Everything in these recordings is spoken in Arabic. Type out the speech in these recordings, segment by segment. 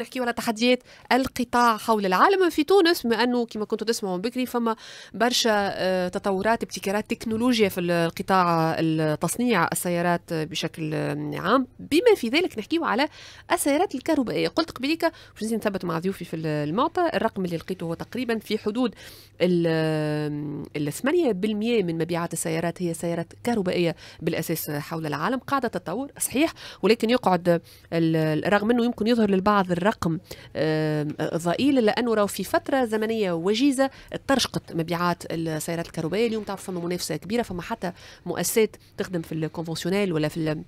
نحكيو على تحديات القطاع حول العالم في تونس بما انه كما كنتوا تسمعوا بكري فما برشا آه، تطورات ابتكارات تكنولوجيا في القطاع التصنيع السيارات بشكل عام بما في ذلك نحكيو على السيارات الكهربائيه قلت قبيلك باش نثبت مع ضيوفي في المعطى الرقم اللي لقيته هو تقريبا في حدود ال 8% من مبيعات السيارات هي سيارات كهربائيه بالاساس حول العالم قاعده تتطور صحيح ولكن يقعد رغم انه يمكن يظهر للبعض رقم ضئيل لانه راه في فتره زمنيه وجيزه ترشقت مبيعات السيارات الكهربائيه اليوم تعرف فما منافسه كبيره فما حتى مؤسسات تخدم في الكونفونسيونيل ولا في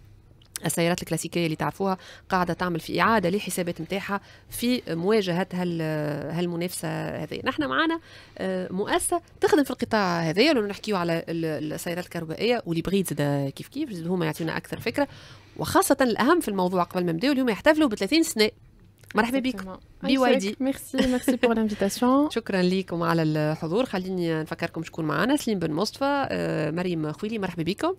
السيارات الكلاسيكيه اللي تعرفوها قاعده تعمل في اعاده لحسابات نتاعها في مواجهه هالمنافسه هذه نحن معنا آه، مؤسسه تخدم في القطاع هذا لو نحكيو على السيارات الكهربائيه واللي بغيت زاد كيف كيف زاد هما يعطيونا اكثر فكره وخاصه الاهم في الموضوع قبل ما نبداو اليوم يحتفلوا ب 30 سنه مرحبا بكم بي واي دي ميرسي ميرسي بور لانفيتاسيون شكرا لكم على الحضور خليني نفكركم شكون معنا سليم بن مصطفى آه، مريم خويلي مرحبا بكم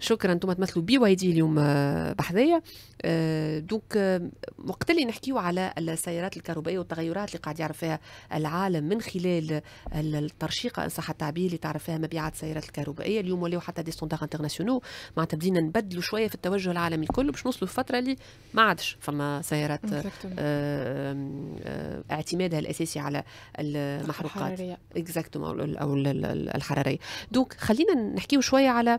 شكرا انتم تمثلوا بي واي دي اليوم آه، بحذايا آه، دونك وقت اللي نحكيو على السيارات الكهربائيه والتغيرات اللي قاعد يعرف فيها العالم من خلال الترشيقه ان صح التعبير اللي تعرف فيها مبيعات السيارات الكهربائيه اليوم ولاو حتى دي ستوندار انترناسيونو معناتها بدينا نبدلوا شويه في التوجه العالمي الكل باش نوصلوا لفتره اللي ما عادش فما سيارات آه، آه، آه، اعتمادها الاساسي على المحروقات الحراريه او الحراريه دونك خلينا نحكيو شويه على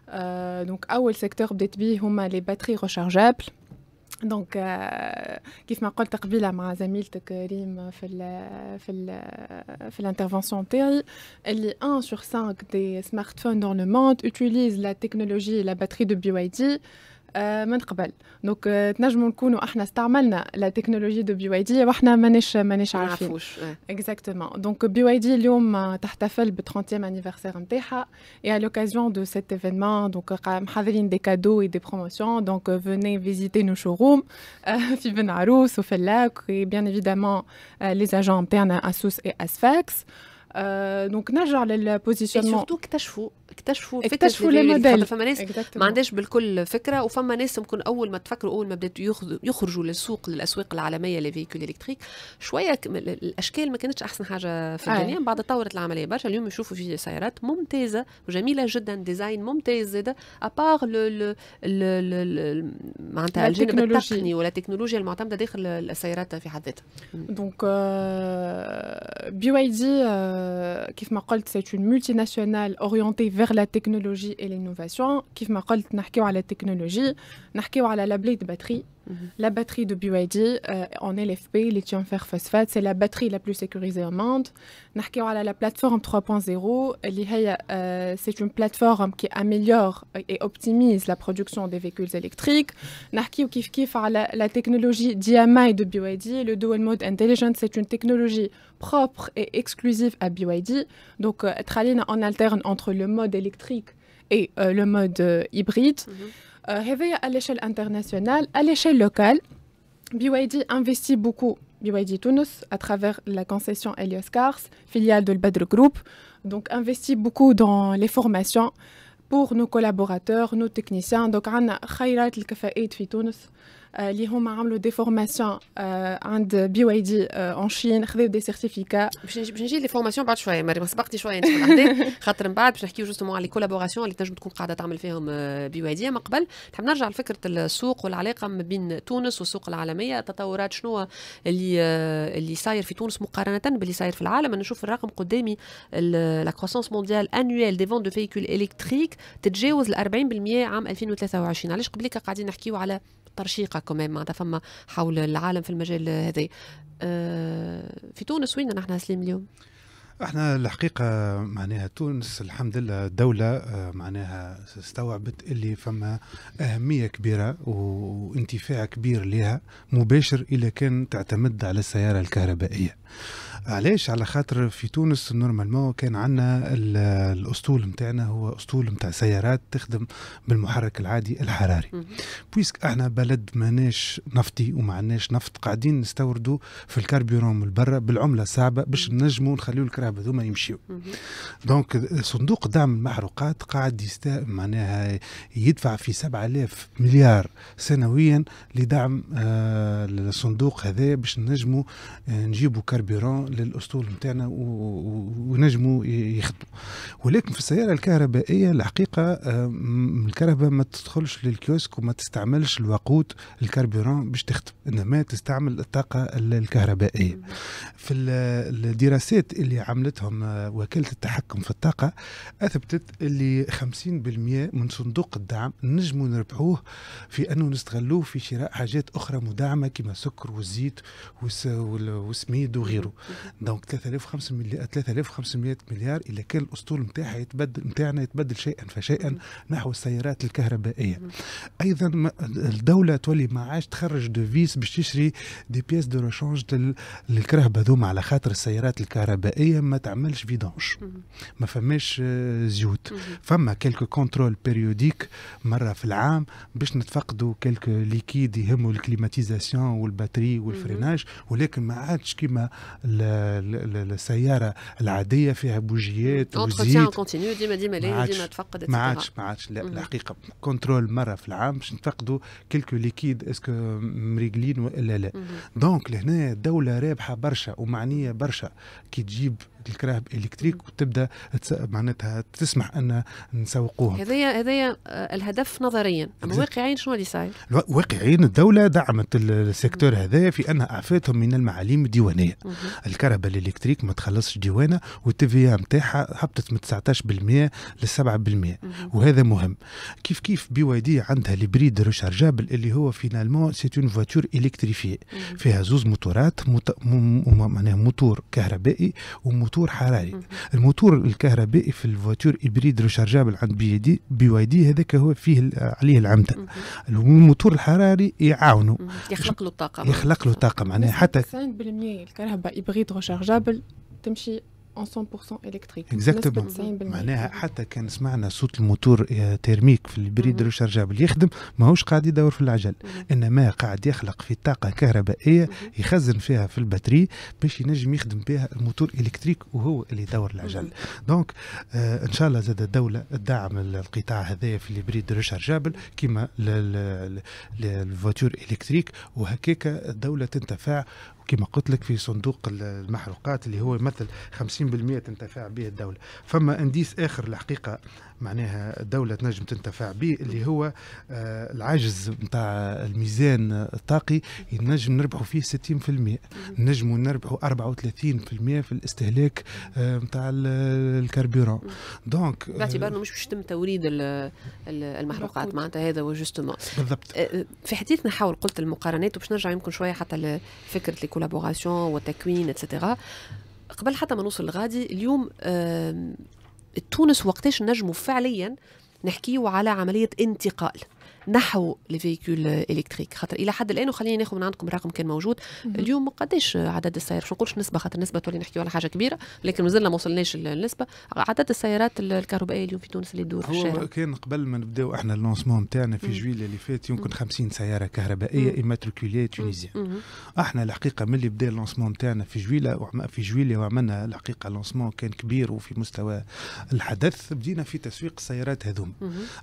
Euh, donc, au secteur qui est le secteur des batteries rechargeables. Donc, je vais vous dire que je vais vous dire que je vais vous dire que je vais 1 sur 5 des smartphones dans le monde utilise la technologie et la batterie de BYD. Donc, nous sommes Starman, la technologie de BYD et nous sommes Manesh Exactement. Donc, BYD Lyom Tartafel, le 30e anniversaire Mteha. Et à l'occasion de cet événement, nous avons des cadeaux et des promotions. Donc, euh، venez visiter nos showrooms, et bien évidemment les agents internes Asus et Asfax. Euh، donc, nous avons la position... Surtout que tu as fou. اكتشفوا اكتشفوا موديل فما ناس ما عندهاش بالكل فكره وفما ناس ممكن اول ما تفكروا اول ما بدات يخرجوا للسوق للاسواق العالميه لفيكول الكتريك شويه الاشكال ما كانتش احسن حاجه في آه. الدنيا من بعد تطورت العمليه برشا اليوم يشوفوا في سيارات ممتازه وجميله جدا ديزاين ممتاز زاد ابار معناتها الجانب التقني ولا التكنولوجيا المعتمده داخل السيارات في حد ذاتها دونك بي واي دي كيف ما قلت سي اون مولتي ناسيونال اورينتي vers la technologie et l'innovation. Comme je l'ai dit, on parle de technologie, on parle de la blade batterie. La batterie de BYD euh, en LFP, lithium fer phosphate, c'est la batterie la plus sécurisée au monde. Nous à la plateforme 3.0, euh, c'est une plateforme qui améliore et optimise la production des véhicules électriques. Nous avons la, technologie DMI de BYD, le Dual Mode Intelligence, c'est une technologie propre et exclusive à BYD. Donc, euh, traline en alterne entre le mode électrique et le mode hybride. Mhm. Euh, réveillé à l'échelle internationale, à l'échelle locale. BYD investit beaucoup, BYD Tunis, à travers la concession Helios Cars, filiale de l'Badr Group, donc investit beaucoup dans les formations pour nos collaborateurs, nos techniciens. Donc, on a Khairat al-Kafa'id fi Tunis. اللي هما عملوا دي فورماسيون عند بي واي دي اون شين خذوا دي سيرتيفيكا باش نجي لي فورماسيون بعد شويه مريم سبقتي شويه خاطر من بعد باش نحكيو جوستومون على كولابوراسيون اللي تنجم تكون قاعده تعمل فيهم بي واي دي اما قبل نحب نرجع لفكره السوق والعلاقه ما بين تونس والسوق العالميه التطورات شنو اللي اللي صاير في تونس مقارنه باللي صاير في العالم انا نشوف الرقم قدامي لا كروسونس مونديال انويل دي فون دو فيكول الكتريك تتجاوز ال 40% عام 2023 علاش قبل قاعدين نحكيو على ترشيقه كمان معناتها فما حول العالم في المجال هذا أه، في تونس وين نحن سليم اليوم؟ احنا الحقيقة معناها تونس الحمد لله دولة أه، معناها استوعبت اللي فما أهمية كبيرة وانتفاع كبير لها مباشر إذا كان تعتمد على السيارة الكهربائية. علاش على خاطر في تونس نورمالمون كان عندنا الاسطول نتاعنا هو اسطول نتاع سيارات تخدم بالمحرك العادي الحراري بويسك احنا بلد ماناش نفطي وما عندناش نفط قاعدين نستوردوا في الكربورون من برا بالعمله الصعبه باش نجموا نخليو الكراب هذوما يمشيو دونك صندوق دعم المحروقات قاعد يست معناها يدفع في 7000 مليار سنويا لدعم الصندوق آه، هذا باش نجموا آه، نجيبوا كربيرون للاسطول نتاعنا ونجموا يخدموا ولكن في السياره الكهربائيه الحقيقه الكهرباء ما تدخلش للكيوسك وما تستعملش الوقود الكربوران باش تخدم انما تستعمل الطاقه الكهربائيه في الدراسات اللي عملتهم آه، وكاله التحكم في الطاقه اثبتت اللي 50% من صندوق الدعم نجموا نربحوه في انه نستغلوه في شراء حاجات اخرى مدعمه كما السكر والزيت والسميد وغيره دونك 3500 3500 مليار الا كان الاسطول نتاعها يتبدل نتاعنا يتبدل شيئا فشيئا نحو السيارات الكهربائيه ايضا الدوله تولي ما عادش تخرج دوفيس باش تشري دي بيس دو روشونج للكرهبه هذوما على خاطر السيارات الكهربائيه ما تعملش فيدونج ما فماش آه، زيوت فما كيلكو كونترول بيريوديك مره في العام باش نتفقدوا كيلكو ليكيد يهموا الكليماتيزاسيون والباتري والفريناج ولكن ما عادش كيما السياره العاديه فيها بوجيات وزيت كونتينيو ديما ديما ديما ما عادش ما عادش لا الحقيقه كنترول مره في العام باش نفقدوا كيلكو ليكيد اسكو مريقلين ولا لا دونك لهنا الدوله رابحه برشا ومعنيه برشا كي تجيب الكراه الكتريك وتبدا معناتها تسمح ان نسوقوهم هذايا هذايا آه، الهدف نظريا اما واقعيا شنو اللي صاير؟ واقعيا الدوله دعمت السيكتور هذا في انها اعفتهم من المعاليم الديوانيه الكهرباء الالكتريك ما تخلصش ديوانه والتي نتاعها هبطت من 19% ل 7% وهذا مهم كيف كيف بي واي دي عندها البريد ريشارجابل اللي هو فينالمون سي اون فواتور الكتريفي فيها زوز موتورات معناها موتور كهربائي وموتور موتور حراري الموتور الكهربائي في الفواتور إبريد ريشارجابل عند بي دي بي واي دي هذاك هو فيه عليه العمدة الموتور الحراري يعاونه يخلق له طاقه يخلق له طاقه معناها حتى 90% الكهرباء إبريد ريشارجابل تمشي 100% الكتريك اكزاكتومون معناها حتى كان سمعنا صوت الموتور آه، تيرميك في البريد ريشارجابل يخدم ماهوش قاعد يدور في العجل انما قاعد يخلق في طاقه كهربائيه يخزن فيها في البطري باش ينجم يخدم بها الموتور الكتريك وهو اللي يدور العجل دونك آه ان شاء الله زاد الدوله تدعم القطاع هذايا في البريد ريشارجابل كيما الفواتور الكتريك وهكاك الدوله تنتفع كما قلت لك في صندوق المحروقات اللي هو يمثل 50% تنتفع به الدوله فما انديس اخر الحقيقه معناها الدولة تنجم تنتفع به اللي هو آه، العجز نتاع الميزان الطاقي ينجم نربحوا فيه 60% نجموا نربحوا 34% في الاستهلاك آه، نتاع الكربيرون دونك آه، باعتبار انه مش باش يتم توريد المحروقات معناتها هذا هو جوستومون بالضبط في حديثنا حول قلت المقارنات وباش نرجع يمكن شويه حتى لفكره الكولابوراسيون والتكوين اتسيتيرا قبل حتى ما نوصل لغادي اليوم تونس وقتاش نجموا فعليا نحكيو على عملية انتقال نحو لي فيكول الكتريك خاطر الى حد الان وخلينا ناخذ من عندكم الرقم كان موجود اليوم قداش عدد السيارات باش نقولش نسبه خاطر نسبه تولي نحكيو على حاجه كبيره لكن مازلنا ما وصلناش النسبه عدد السيارات الكهربائيه اليوم في تونس اللي تدور في الشارع كان قبل ما نبداو احنا اللونسمون نتاعنا في جويليه اللي فات يمكن 50 سياره كهربائيه ايماتريكوليه تونيزيا احنا الحقيقه ملي بدا اللونسمون نتاعنا في جويله في جويليه وعملنا الحقيقه اللونسمون كان كبير وفي مستوى الحدث بدينا في تسويق السيارات هذوما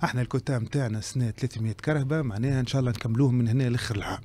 احنا الكوتا نتاعنا سنه 300 كرهبة معناها ان شاء الله نكملوهم من هنا لاخر العام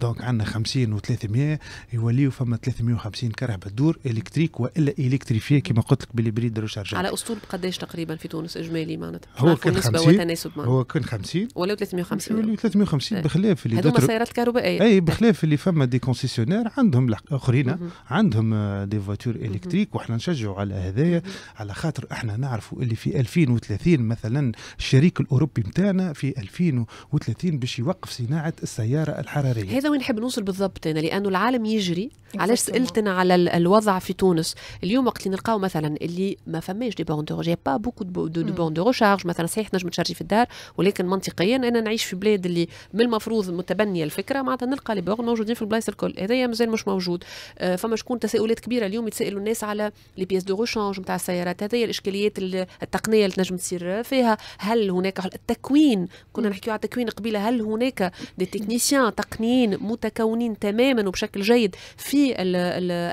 دونك عندنا 50 و300 يوليو فما 350 كرهبه دور الكتريك والا الكتريفي كما قلت لك بالبريد ريشارجابل على اسطول بقداش تقريبا في تونس اجمالي معناتها هو كان 50 هو كان 50 ولا 350 ولا 350 بخلاف اللي هذوما السيارات الكهربائيه اي بخلاف اللي فما دي كونسيسيونير عندهم اخرين عندهم آه، دي فواتور الكتريك واحنا نشجعوا على هذايا على خاطر احنا نعرفوا اللي في 2030 مثلا الشريك الاوروبي نتاعنا في 2000 2030 باش يوقف صناعه السياره الحراريه هذا وين نحب نوصل بالضبط انا لانه العالم يجري علاش سالتنا على الوضع في تونس اليوم وقت اللي نلقاو مثلا اللي ما فماش دي بون دو با بوكو دو دو بون دو ريشارج مثلا صحيح نجم تشارجي في الدار ولكن منطقيا انا نعيش في بلاد اللي من المفروض متبنيه الفكره معناتها نلقى لي بورن موجودين في البلايص الكل هذايا مازال مش موجود آه، فما شكون تساؤلات كبيره اليوم يتسائلوا الناس على لي بيس دو روشانج نتاع السيارات هذايا الاشكاليات التقنيه اللي تنجم تصير فيها هل هناك التكوين كنا mm. نحكيو على تكوين قبيله هل هناك دي تكنيسيان تقنيين متكونين تماما وبشكل جيد في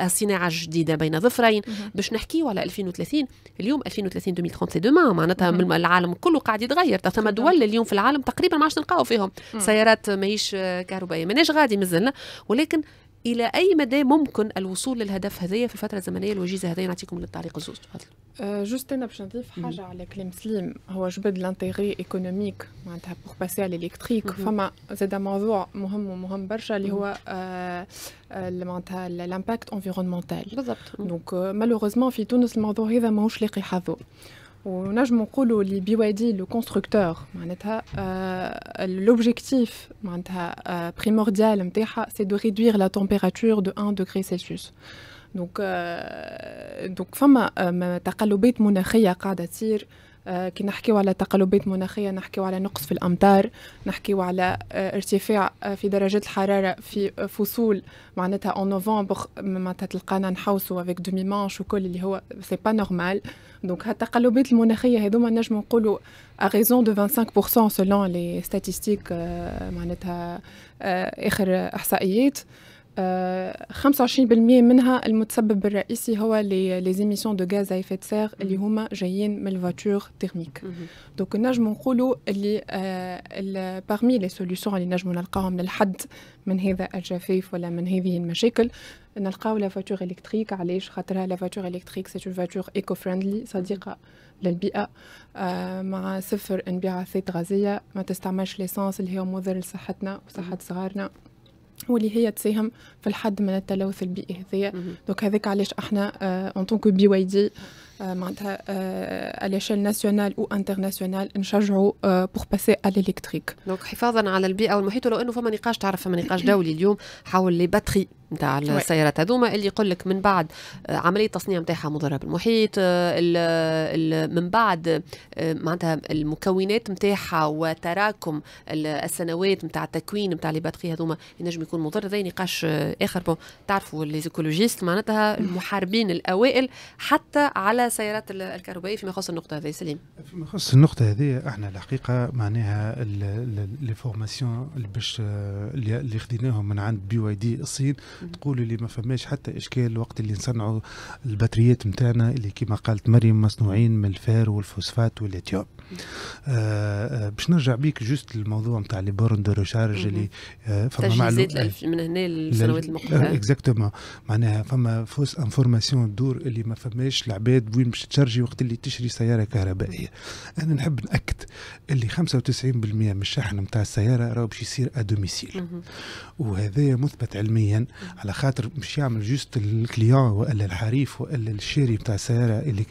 الصناعه الجديده بين ظفرين باش نحكيو على 2030 اليوم 2030 2030 معناتها العالم كله قاعد يتغير ثم دول اليوم في العالم تقريبا ما عادش نلقاو فيهم سيارات ماهيش كهربائيه ماناش غادي مازلنا ولكن الى اي مدى ممكن الوصول للهدف هذايا في الفتره الزمنيه الوجيزه هذايا نعطيكم للتعليق الزوز تفضل أه، جوست انا باش نضيف حاجه على كلام سليم هو جبد لانتيغي ايكونوميك معناتها بور باسي على الالكتريك فما زاد موضوع مهم ومهم برشا اللي هو أه، أه، معناتها الامباكت انفيرونمونتال بالضبط دونك مالوغوزمون في تونس الموضوع هذا ماهوش لاقي حظه Nous le constructeur. Euh, l'objectif euh, primordial, c'est de réduire la température de 1 Celsius. Donc, je euh, آه، كي نحكيو على تقلبات مناخيه نحكيو على نقص في الامطار نحكيو على آه، ارتفاع آه، في درجات الحراره في فصول معناتها اون نوفمبر معناتها تلقانا نحوسوا افيك دومي مانش وكل اللي هو سي با نورمال دونك التقلبات المناخيه هذوما نجم نقولوا ا ريزون دو 25% سولون لي ستاتيستيك معناتها اخر احصائيات 25% آه، منها المتسبب الرئيسي هو لي زيميسيون دو غاز ا ايفيت سير اللي هما جايين من الفاتور تيرميك دونك نجمو نقولوا اللي بارمي لي سوليوشن اللي نجمو نلقاهم للحد من هذا الجفاف ولا من هذه المشاكل نلقاو لا فاتور الكتريك علاش خاطرها لا فاتور الكتريك سي فاتور ايكو فريندلي صديقه للبيئه آه مع صفر انبعاثات غازيه ما تستعملش ليسانس اللي هي مضر لصحتنا وصحه صغارنا واللي هي تساهم في الحد من التلوث البيئي هذايا دونك هذاك علاش احنا اون طونك بي واي دي معناتها شان ناسيونال او انترناسيونال نشجعوا بور باسي على الالكتريك دونك حفاظا على البيئه والمحيط ولو انه فما نقاش تعرف فما نقاش دولي اليوم حول لي باتري نتاع السيارات هذوما اللي يقول لك من بعد آه، عمليه التصنيع نتاعها مضره بالمحيط آه، من بعد آه، معناتها المكونات نتاعها وتراكم السنوات نتاع التكوين نتاع لي باتري هذوما ينجم يكون مضر هذا نقاش اخر بون تعرفوا ليزيكولوجيست معناتها المحاربين الاوائل حتى على سيارات الكهربائيه فيما يخص النقطه هذه سليم فيما يخص النقطه هذه احنا الحقيقه معناها لي فورماسيون اللي باش اللي خديناهم من عند بي واي دي الصين تقولوا لي ما فماش حتى اشكال وقت اللي نصنعوا البطاريات نتاعنا اللي كما قالت مريم مصنوعين من الفار والفوسفات واليوتيوب آه،, آه باش نرجع بيك جوست للموضوع نتاع لي بورن دو ريشارج اللي آه فما معلومات من هنا للسنوات المقبله اكزاكتومون آه، معناها فما فوس انفورماسيون دور اللي ما فماش العباد وين باش تشارجي وقت اللي تشري سياره كهربائيه انا نحب ناكد اللي 95% من الشحن نتاع السياره راهو باش يصير ادوميسيل وهذايا مثبت علميا على خاطر مش يعمل جوست الكليون والا الحريف والا الشاري بتاع السياره اللي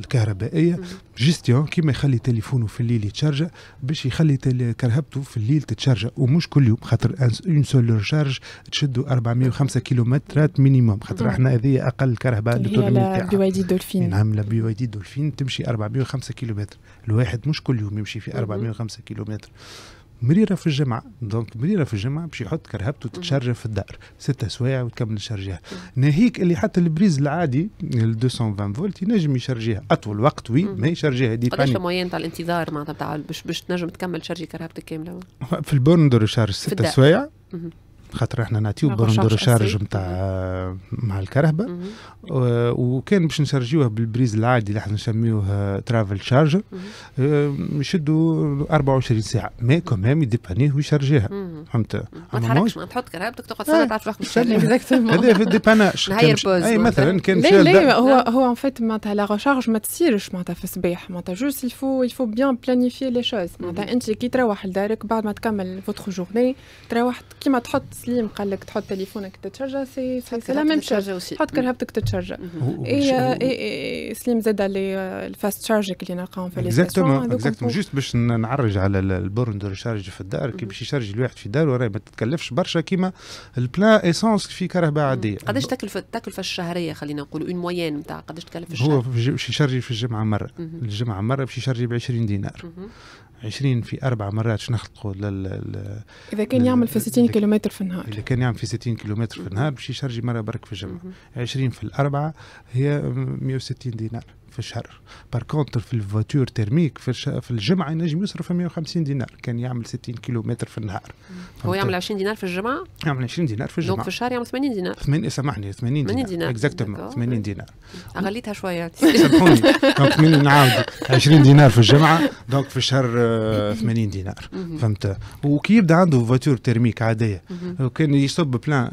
الكهربائيه جيستيون كيما يخلي تليفونه في الليل يتشارجا باش يخلي كرهبته في الليل تتشارجا ومش كل يوم خاطر اون سول شارج تشدوا 405 كيلومترات مينيموم خاطر احنا هذه اقل كهرباء لوتونومي بي واي دي دولفين نعم بي واي دي دولفين تمشي 405 كيلومتر الواحد مش كل يوم يمشي في 405 كيلومتر مريره في الجمعه دونك مريره في الجمعه باش يحط كرهبته تتشرج في الدار ستة سوايع وتكمل تشرجيها ناهيك اللي حتى البريز العادي 220 فولت ينجم يشرجيها اطول وقت وي ما يشرجيها دي قداش الموين تاع الانتظار معناتها باش باش تنجم تكمل تشرجي كرهبتك كامله في البورندور دو ستة سوايع خاطر احنا نعطيو برندو ريشارج نتاع مع الكرهبه آه، وكان باش نشارجيوه بالبريز العادي اللي احنا نسميوه ترافل شارجر يشدوا 24 ساعه مي كومام يديبانيه ويشارجيها فهمت ما تحركش ما تحط كرهبتك تقعد سنه تعرف روحك هذا في الديباناج اي مثلا كان لا لا هو هو ان فيت معناتها لا ريشارج ما تسيرش معناتها في الصباح معناتها جوست الفو الفو بيان بلانيفي لي شوز معناتها انت كي تروح لدارك بعد ما تكمل فوتخ جورني تروح كيما تحط سليم قال لك تحط تليفونك تتشرجا سي سي لا ميم اوسي تحط كرهبتك تتشرجا اي إيه، إيه، إيه، سليم زاد لي آه، الفاست تشارجك اللي نلقاهم في اكزاكتومون اكزاكتومون جوست باش نعرج على البورن دو ريشارج في الدار كي باش يشارج الواحد في داره راه ما تتكلفش برشا كيما البلان ايسونس في كهرباء عاديه قداش تكلفه التكلفه الشهريه خلينا نقول اون موين نتاع قداش تكلف الشهر هو باش يشارجي في الجمعه مره الجمعه مره باش يشارجي ب 20 دينار 20 في أربع مرات شنو نخلقوا لل إذا كان يعمل في 60 كيلومتر في النهار إذا كان يعمل في 60 كيلومتر في النهار باش يشارجي مرة برك في الجمعة 20 في الأربعة هي 160 دينار في الشهر بار كونتر في الفاتور ترميك في, الش... في الجمعه ينجم يصرف 150 دينار كان يعمل 60 كيلومتر في النهار هو يعمل 20 دينار في الجمعه يعمل 20 دينار في الجمعه دونك في الشهر آه، يعمل 80 دينار 80 سامحني 80 دينار 80 دينار اكزاكتومون 80 دينار غليتها شويه سامحوني دونك 80 نعاود 20 دينار في الجمعه دونك في الشهر 80 دينار فهمت وكي يبدا عنده فاتور ترميك عاديه وكان يصب بلان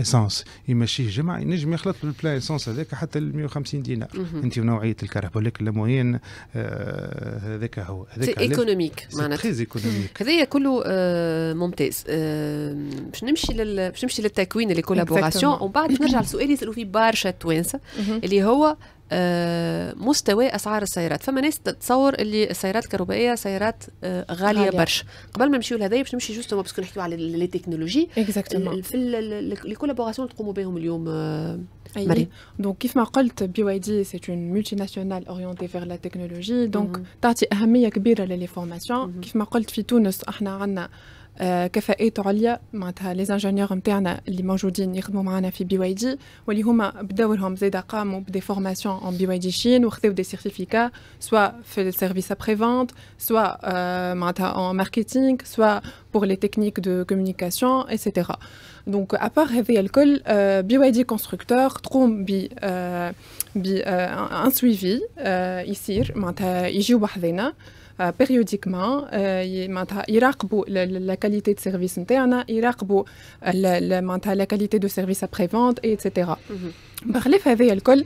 اسانس آه، يمشيه جمعه ينجم يخلط البلان اسانس هذاك حتى ل 150 دينار انت ونوعيه الكرهبه ولكن لموين آه، هذاك هو هذاك ايكونوميك معناتها ايكونوميك هذايا كله آه، ممتاز آه، باش نمشي لل... باش نمشي للتكوين اللي كولابوراسيون ومن بعد نرجع لسؤال يسالوا فيه برشا التوانسه اللي هو آه مستوى اسعار السيارات فما ناس تتصور اللي السيارات الكهربائيه سيارات آه غاليه, غالية. برشا قبل ما نمشيو لهذايا باش نمشي جوست باسكو نحكيو على لي تكنولوجي في لي اللي تقوموا بهم اليوم آه Marie. Donc, comme je dit, BYD, c'est une multinationale orientée vers la technologie. Donc, tu as une importance à les formations. Comme je l'ai dit, Tunis, nous avons les ingénieurs qui ont mangé à BYD Ils ont fait des formations en BYD Chine, des certificats, soit pour les services après-vente, soit en marketing, soit pour les techniques de communication, etc. Donc, à part les constructeurs, ils ont trouvé un suivi ici, ils ont trouvé euh, périodiquement euh, il la qualité de service interne, ils a euh, la qualité de service après-vente etc. Mhm. par les nous qui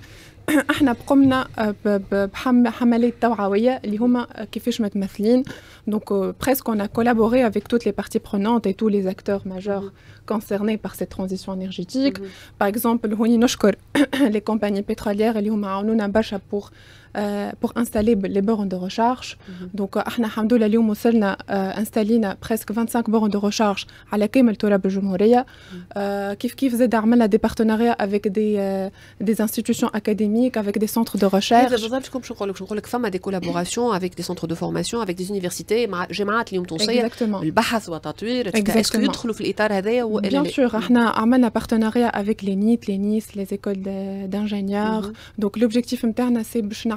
donc presque on a collaboré avec toutes les parties prenantes et tous les acteurs majeurs mhm. concernés par cette transition énergétique mhm. par exemple les compagnies pétrolières qui euh, pour installer les bornes de recherche. Mhm. Donc, ahna euh, الحمد لله اليوم وصلنا euh, installé presque 25 bornes de recharge على le تراب الجمهورية. kif Kif nous avons des partenariats avec des des institutions académiques, avec des centres de recherche. Je que a des collaborations avec des centres de formation, avec des universités, J'aimerais Est-ce que Bien sûr, avons a partenariat avec les NIT, les NIS, les écoles d'ingénieurs. Mhm. Donc l'objectif interne, c'est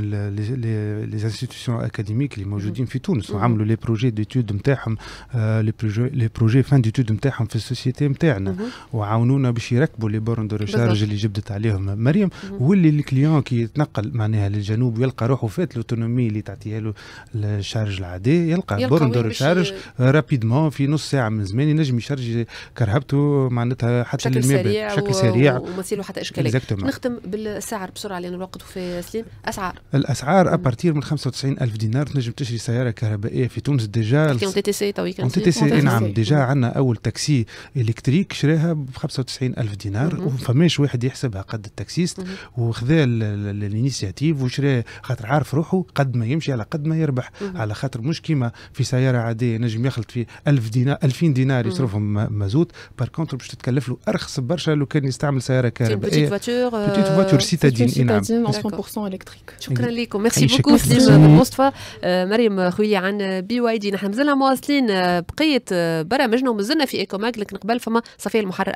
من لي انستيتيوشن اكاديميك اللي موجودين في تونس وعملوا لي بروجي ديتود نتاعهم لي بروجي لي بروجي فان ديتود نتاعهم في السوسيتي نتاعنا وعاونونا باش يركبوا لي بورن دو ريشارج اللي جبدت عليهم مريم واللي الكليون كي يتنقل معناها للجنوب يلقى روحه فات لوتونومي اللي تعطيها له الشارج العادي يلقى, بورن دو ريشارج رابيدمون في نص ساعه من زمان ينجم يشارج كرهبته معناتها حتى بشكل سريع بشكل سريع وما تصير حتى اشكاليه نختم بالسعر بسرعه لان الوقت في سليم اسعار الاسعار ابارتير من 95 الف دينار تنجم تشري سياره كهربائيه في تونس ديجا تي تي سي تويك تي نعم ديجا عندنا اول تاكسي الكتريك شراها ب 95 الف دينار وفماش واحد يحسبها قد التاكسيست وخذا الانيشيتيف وشرا خاطر عارف روحه قد ما يمشي على قد ما يربح على خاطر مش كيما في سياره عاديه نجم يخلط في 1000 دينار 2000 دينار يصرفهم مازوت بار كونتر باش تتكلف له ارخص برشا لو كان يستعمل سياره كهربائيه بوتيت فواتور سيتادين نعم 100% الكتريك شكرا لكم ميرسي بوكو سليم مصطفى آه، مريم خويا عن بي واي دي نحن مازلنا مواصلين آه، بقيه آه، برامجنا ومازلنا في ايكوماك لكن قبل فما صفيه المحرر